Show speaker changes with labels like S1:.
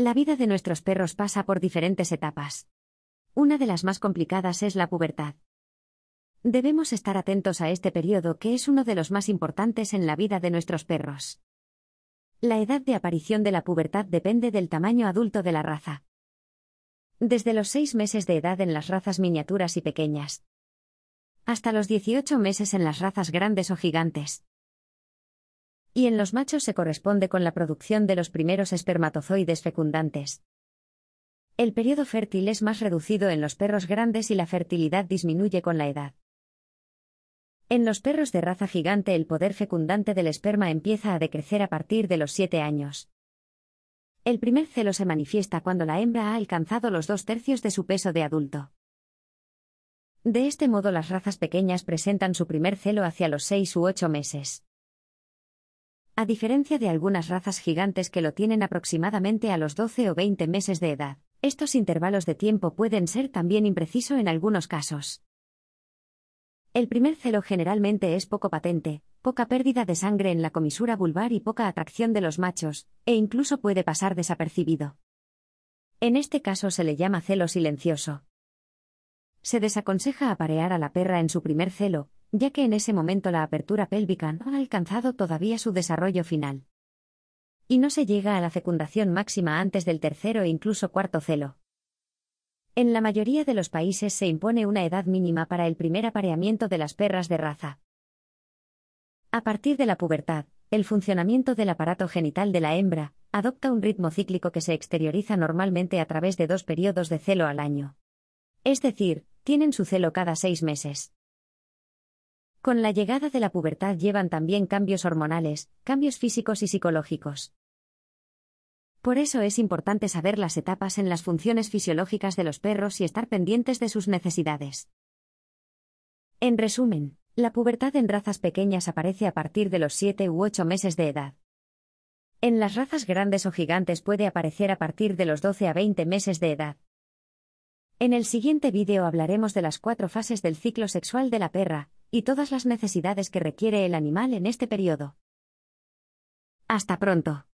S1: La vida de nuestros perros pasa por diferentes etapas. Una de las más complicadas es la pubertad. Debemos estar atentos a este periodo que es uno de los más importantes en la vida de nuestros perros. La edad de aparición de la pubertad depende del tamaño adulto de la raza. Desde los 6 meses de edad en las razas miniaturas y pequeñas, hasta los 18 meses en las razas grandes o gigantes y en los machos se corresponde con la producción de los primeros espermatozoides fecundantes. El periodo fértil es más reducido en los perros grandes y la fertilidad disminuye con la edad. En los perros de raza gigante el poder fecundante del esperma empieza a decrecer a partir de los 7 años. El primer celo se manifiesta cuando la hembra ha alcanzado los dos tercios de su peso de adulto. De este modo las razas pequeñas presentan su primer celo hacia los 6 u 8 meses a diferencia de algunas razas gigantes que lo tienen aproximadamente a los 12 o 20 meses de edad. Estos intervalos de tiempo pueden ser también impreciso en algunos casos. El primer celo generalmente es poco patente, poca pérdida de sangre en la comisura vulvar y poca atracción de los machos, e incluso puede pasar desapercibido. En este caso se le llama celo silencioso. Se desaconseja aparear a la perra en su primer celo, ya que en ese momento la apertura pélvica no ha alcanzado todavía su desarrollo final. Y no se llega a la fecundación máxima antes del tercero e incluso cuarto celo. En la mayoría de los países se impone una edad mínima para el primer apareamiento de las perras de raza. A partir de la pubertad, el funcionamiento del aparato genital de la hembra adopta un ritmo cíclico que se exterioriza normalmente a través de dos periodos de celo al año. Es decir, tienen su celo cada seis meses. Con la llegada de la pubertad llevan también cambios hormonales, cambios físicos y psicológicos. Por eso es importante saber las etapas en las funciones fisiológicas de los perros y estar pendientes de sus necesidades. En resumen, la pubertad en razas pequeñas aparece a partir de los 7 u 8 meses de edad. En las razas grandes o gigantes puede aparecer a partir de los 12 a 20 meses de edad. En el siguiente vídeo hablaremos de las cuatro fases del ciclo sexual de la perra, y todas las necesidades que requiere el animal en este periodo. Hasta pronto.